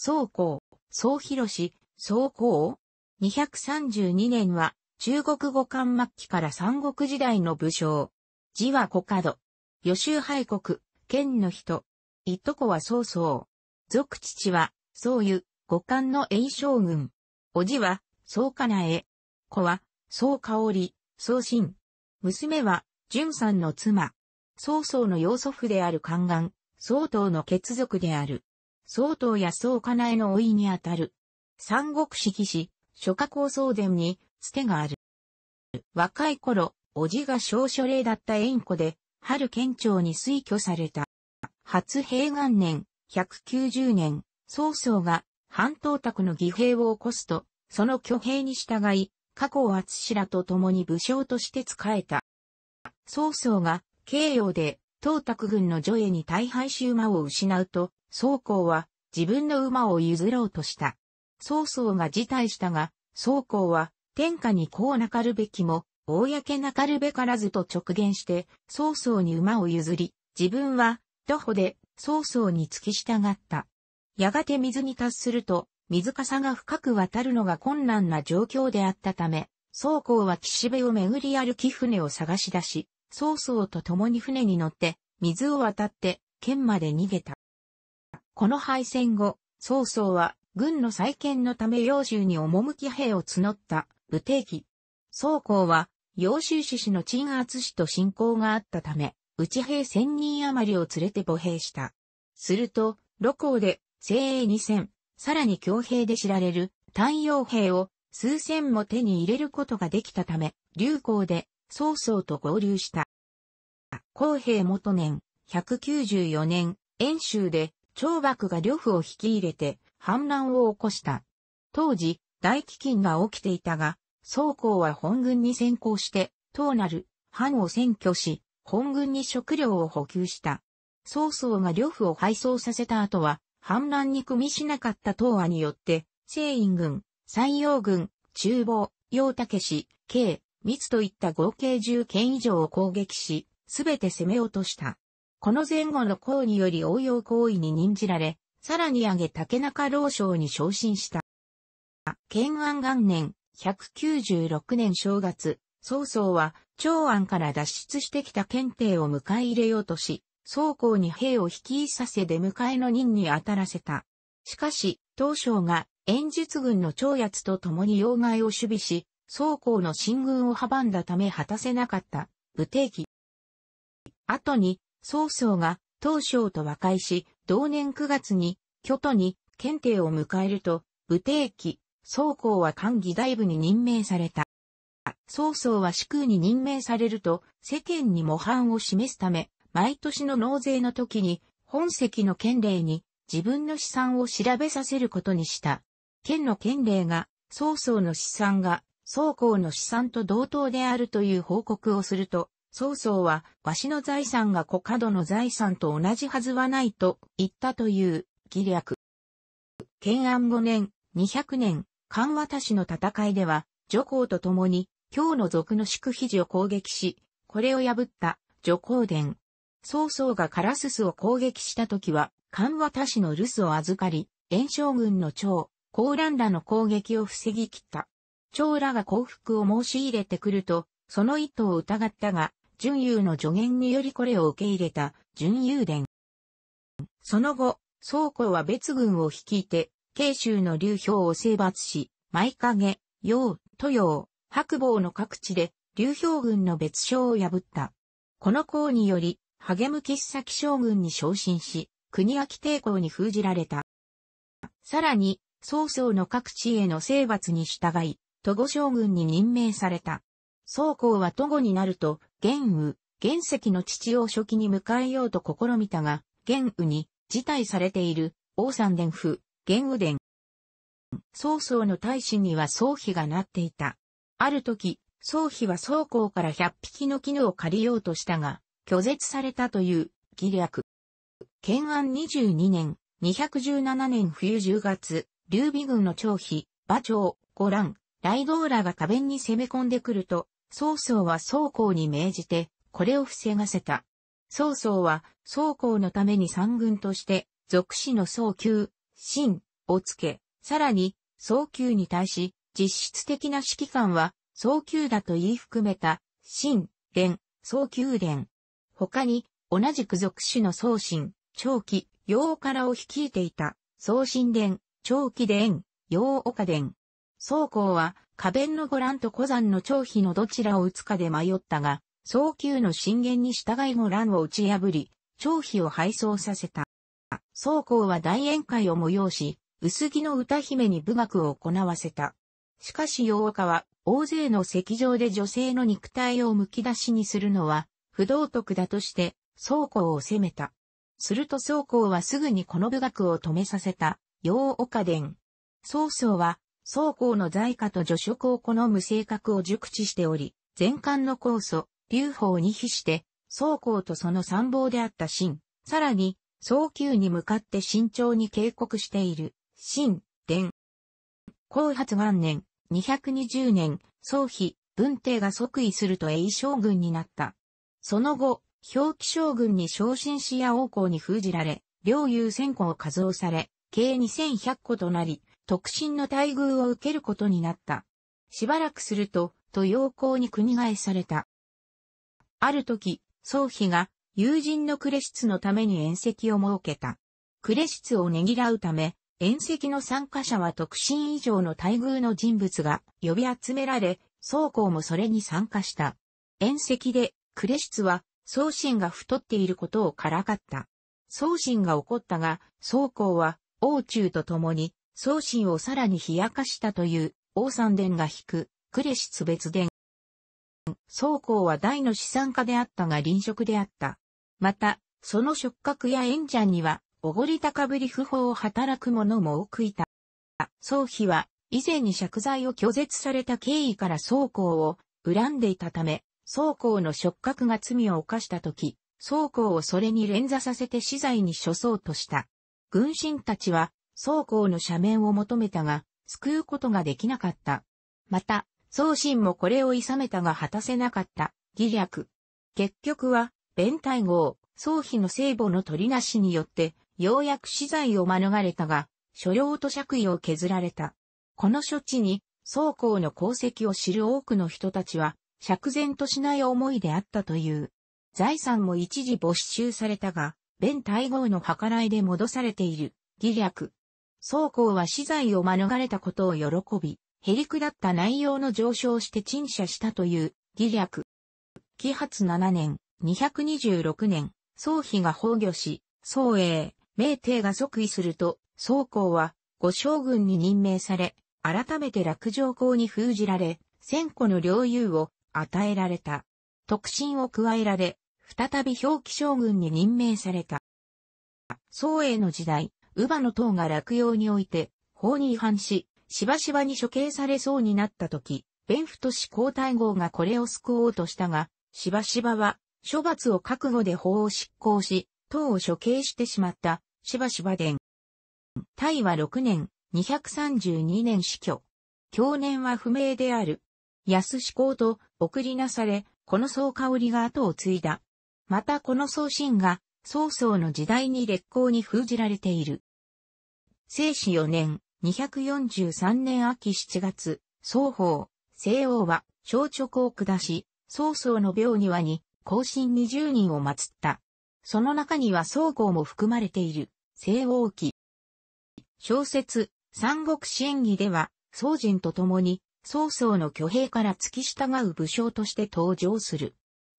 総公、総広し、総公232年は、中国語漢末期から三国時代の武将。字は古角。予習敗国、県の人。いとこは曹操。族父は、宗湯、五冠の栄将軍。おじは、宗かなえ。子は、宗香織、宗信。娘は、淳さんの妻。曹操の養祖父である宦官、曹東の血族である。総統や総家内の老いにあたる。三国志義士、諸家高僧伝に、つてがある。若い頃、叔父が少書令だった縁故で、春県庁に推挙された。初平元年、190年、曹操が半島宅の義兵を起こすと、その挙兵に従い、加工厚氏らと共に武将として仕えた。曹操が、慶応で、東卓軍の女衛に大敗し馬を失うと、曹公は自分の馬を譲ろうとした。曹操が辞退したが、曹公は天下にこうなかるべきも、公なかるべからずと直言して、曹操に馬を譲り、自分は徒歩で曹操に付き従った。やがて水に達すると、水かさが深く渡るのが困難な状況であったため、曹公は岸辺を巡り歩き船を探し出し、曹操と共に船に乗って、水を渡って、県まで逃げた。この敗戦後、曹操は軍の再建のため揚州に赴き兵を募った武帝記。曹公は揚州志士の鎮圧氏と親交があったため、内兵千人余りを連れて母兵した。すると、露光で精鋭二千、さらに強兵で知られる太陽兵を数千も手に入れることができたため、流行で曹操と合流した。公兵元年、194年、遠州で長幕が呂布を引き入れて反乱を起こした。当時、大飢饉が起きていたが、曹公は本軍に先行して、唐なる藩を占拠し、本軍に食料を補給した。曹操が呂布を敗走させた後は、反乱に組みしなかった東亜によって、西院軍、西洋軍、厨房、陽武氏、慶、密といった合計10県以上を攻撃し、すべて攻め落とした。この前後の功により応用行為に任じられ、さらに上げ竹中老将に昇進した。建安元年、196年正月、曹操は、長安から脱出してきた検定を迎え入れようとし、曹公に兵をきいさせ出迎えの任に当たらせた。しかし、当初が、演術軍の長奴と共に要害を守備し、曹公の進軍を阻んだため果たせなかった、武帝記。後に、曹操が東初と和解し、同年9月に、巨都に検定を迎えると、武帝期、曹公は官議大部に任命された。曹操は主空に任命されると、世間に模範を示すため、毎年の納税の時に、本籍の県令に自分の資産を調べさせることにした。県の県令が、曹操の資産が、曹公の資産と同等であるという報告をすると、曹操は、わしの財産が古家度の財産と同じはずはないと言ったという、義略。建安5年、200年、関渡氏の戦いでは、女皇と共に、京の族の宿秘寺を攻撃し、これを破った女皇殿。曹操がカラススを攻撃した時は、関渡氏の留守を預かり、炎将軍の長、高蘭らの攻撃を防ぎ切った。長らが降伏を申し入れてくると、その意図を疑ったが、純優の助言によりこれを受け入れた純優伝。その後、倉庫は別軍を率いて、慶州の流氷を征伐し、舞影、陽、都陽、白坊の各地で流氷軍の別将を破った。この功により、励む喫崎将軍に昇進し、国秋抵抗に封じられた。さらに、曹操の各地への征伐に従い、都後将軍に任命された。曹公は都後になると、玄武、玄石の父を初期に迎えようと試みたが、玄武に辞退されている王三殿府、玄武殿。曹操の大使には曹妃がなっていた。ある時、曹妃は曹公から100匹の絹を借りようとしたが、拒絶されたという義略。建安22年、217年冬10月、劉備軍の張飛、馬長、五蘭、雷道らが多弁に攻め込んでくると、曹操は曹公に命じて、これを防がせた。曹操は曹公のために三軍として、属氏の曹休、秦をつけ、さらに曹休に対し、実質的な指揮官は曹休だと言い含めた、秦、連、曹休連。他に、同じく属氏の曹秦、長期、陽からを率いていた、曹秦連、長期連、陽岡連。曹公は、花弁の御覧と古山の長飛のどちらを打つかで迷ったが、早急の進言に従い御覧を打ち破り、長飛を敗走させた。宗公は大宴会を催し、薄着の歌姫に武学を行わせた。しかし洋岡は、大勢の席上で女性の肉体をむき出しにするのは、不道徳だとして、宗公を責めた。すると宗公はすぐにこの武学を止めさせた、洋岡伝。曹操は、曹公の在家と助職を好む性格を熟知しており、前館の構想、劉邦に比して、曹公とその参謀であった秦、さらに、早急に向かって慎重に警告している、秦、伝。後発元年、220年、総比、文帝が即位すると栄将軍になった。その後、表記将軍に昇進しや王公に封じられ、領有先行を加増され、計2100個となり、特進の待遇を受けることになった。しばらくすると、と陽光に国替えされた。ある時、宗妃が友人のクレシツのために宴席を設けた。クレシツをねぎらうため、宴席の参加者は特進以上の待遇の人物が呼び集められ、宗公もそれに参加した。宴席で、クレシツは、宗神が太っていることをからかった。宗神が怒ったが、宗公は、王中と共に、宗心をさらに冷やかしたという、王三殿が引く、呉室別殿。宗公は大の資産家であったが臨職であった。また、その触覚や縁ちゃんには、おごり高ぶり不法を働く者も多くいた。宗妃は、以前に借財を拒絶された経緯から宗公を恨んでいたため、宗公の触覚が罪を犯した時、宗公をそれに連座させて死罪に処そうとした。軍神たちは、宗公の赦免を求めたが、救うことができなかった。また、宗神もこれを諌めたが果たせなかった、義略。結局は、弁太号、宗妃の聖母の取りなしによって、ようやく死罪を免れたが、所領と爵位を削られた。この処置に、宗公の功績を知る多くの人たちは、釈然としない思いであったという。財産も一時没収されたが、弁大号の計らいで戻されている、義略。宗公は死罪を免れたことを喜び、へり下だった内容の上昇して陳謝したという、義略。紀発7年、226年、宗妃が崩御し、宗英、明帝が即位すると、宗公は、ご将軍に任命され、改めて落城公に封じられ、千個の領有を与えられた。特進を加えられ、再び表記将軍に任命された。宋英の時代、乳母の党が落葉において、法に違反し、しばしばに処刑されそうになった時、弁府都市皇太后がこれを救おうとしたが、しばしばは、処罰を覚悟で法を執行し、党を処刑してしまった、しばしば伝。タイは6年、232年死去。去年は不明である。安志向と送りなされ、この総香りが後を継いだ。またこの送信が、曹操の時代に烈行に封じられている。聖史4年、243年秋7月、双方、西王は、小直を下し、曹操の廟庭に、後進20人を祀った。その中には曹公も含まれている、西王記。小説、三国志演義では、曹仁と共に、曹操の挙兵から突き従う武将として登場する。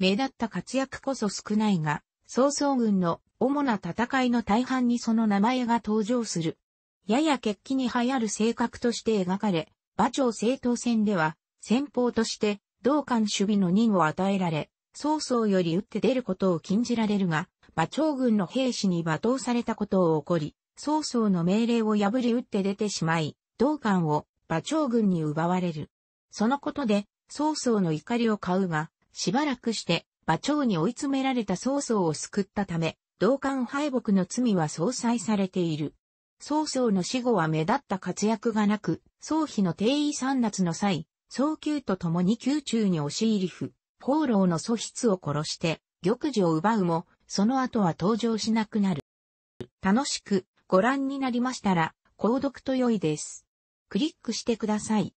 目立った活躍こそ少ないが、曹操軍の主な戦いの大半にその名前が登場する。やや決起に流行る性格として描かれ、馬長政党戦では、先方として、同艦守備の任を与えられ、曹操より打って出ることを禁じられるが、馬長軍の兵士に罵倒されたことを起こり、曹操の命令を破り打って出てしまい、同艦を馬長軍に奪われる。そのことで、曹操の怒りを買うが、しばらくして、馬長に追い詰められた曹操を救ったため、同感敗北の罪は相殺されている。曹操の死後は目立った活躍がなく、曹妃の定位三夏の際、早急と共に宮中に押し入り府、放浪の素質を殺して、玉樹を奪うも、その後は登場しなくなる。楽しくご覧になりましたら、購読と良いです。クリックしてください。